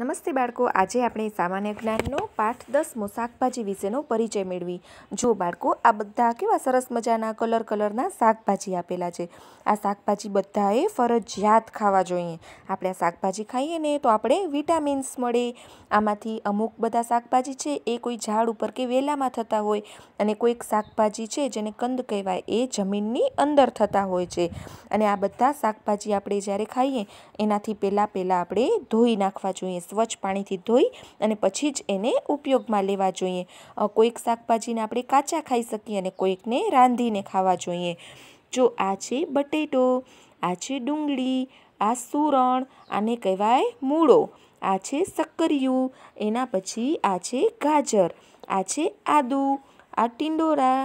નમસ્તે બાળકો આજે આપણે સામાન્ય જ્ઞાનનો પાઠ દસમો શાકભાજી વિશેનો પરિચય મેળવી જો બાળકો આ બધા કેવા સરસ મજાના કલર કલરના શાકભાજી આપેલા છે આ શાકભાજી બધાએ ફરજિયાત ખાવા જોઈએ આપણે આ શાકભાજી ખાઈએ ને તો આપણે વિટામિન્સ મળે આમાંથી અમુક બધા શાકભાજી છે એ કોઈ ઝાડ ઉપર કે વેલામાં થતા હોય અને કોઈક શાકભાજી છે જેને કંદ કહેવાય એ જમીનની અંદર થતા હોય છે અને આ બધા શાકભાજી આપણે જ્યારે ખાઈએ એનાથી પહેલાં પહેલાં આપણે ધોઈ નાખવા જોઈએ સ્વચ્છ પાણીથી ધોઈ અને પછી જ એને ઉપયોગમાં લેવા જોઈએ કોઈક શાકભાજીને આપણે કાચા ખાઈ શકીએ અને કોઈકને રાંધીને ખાવા જોઈએ જો આ છે બટેટો આ છે ડુંગળી આ સુરણ આને કહેવાય મૂળો આ છે સક્કરિયું એના પછી આ છે ગાજર આ છે આદુ આ ટિંડોરા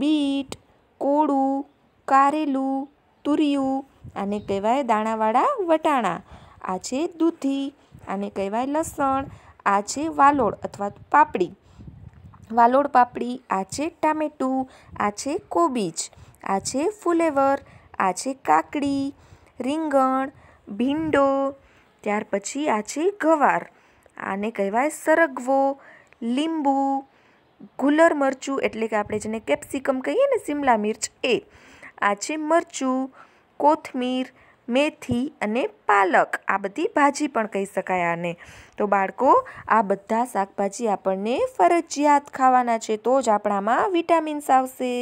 બીટ કોળું કારેલું તુરિયું આને કહેવાય દાણાવાળા વટાણા આ છે દૂધી આને કહેવાય લસણ આ છે વાલોળ અથવા પાપડી વાલોડ પાપડી આ છે ટામેટું આ છે કોબીજ આ છે ફુલેવર આ છે કાકડી રીંગણ ભીંડો ત્યાર પછી આ છે ગવાર આને કહેવાય સરગવો લીંબુ ગુલર મરચું એટલે કે આપણે જેને કેપ્સિકમ કહીએ ને શિમલા મિર્ચ એ આ છે મરચું કોથમીર મેથી અને પાલક આ બધી ભાજી પણ કહી શકાય આને તો બાળકો આ બધા શાકભાજી આપણને ફરજિયાત ખાવાના છે તો જ આપણામાં વિટામિન્સ આવશે